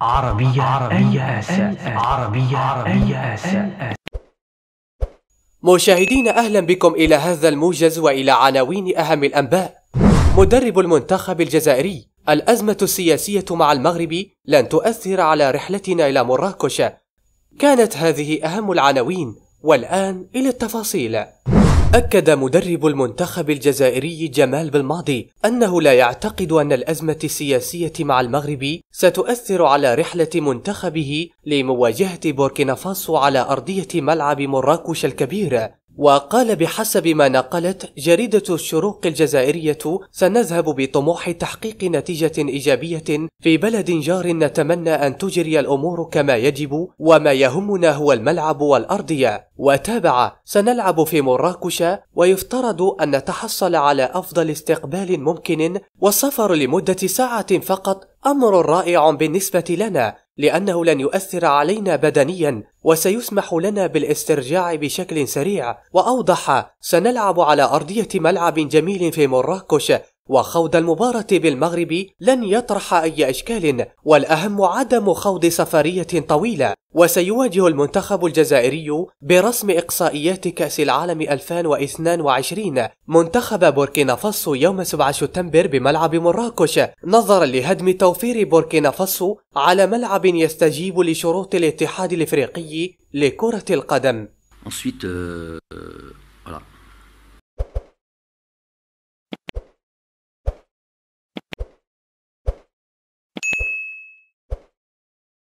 عربية عربية عربية عربية مشاهدين أهلا بكم إلى هذا الموجز وإلى عناوين أهم الأنباء مدرب المنتخب الجزائري الأزمة السياسية مع المغرب لن تؤثر على رحلتنا إلى مراكش كانت هذه أهم العناوين والآن إلى التفاصيل أكد مدرب المنتخب الجزائري جمال بالماضي أنه لا يعتقد أن الأزمة السياسية مع المغرب ستؤثر على رحلة منتخبه لمواجهة بوركينا فاسو على أرضية ملعب مراكش الكبير وقال بحسب ما نقلت جريدة الشروق الجزائرية سنذهب بطموح تحقيق نتيجة إيجابية في بلد جار نتمنى أن تجري الأمور كما يجب وما يهمنا هو الملعب والأرضية وتابع سنلعب في مراكش ويفترض أن نتحصل على أفضل استقبال ممكن والسفر لمدة ساعة فقط أمر رائع بالنسبة لنا لأنه لن يؤثر علينا بدنيا وسيسمح لنا بالاسترجاع بشكل سريع وأوضح سنلعب على أرضية ملعب جميل في مراكش وخوض المباراة بالمغرب لن يطرح أي إشكال والأهم عدم خوض سفرية طويلة وسيواجه المنتخب الجزائري برسم إقصائيات كأس العالم 2022 منتخب بوركينا فاسو يوم 7 سبتمبر بملعب مراكش نظرا لهدم توفير بوركينا فاسو على ملعب يستجيب لشروط الاتحاد الإفريقي لكرة القدم Ensuite, euh,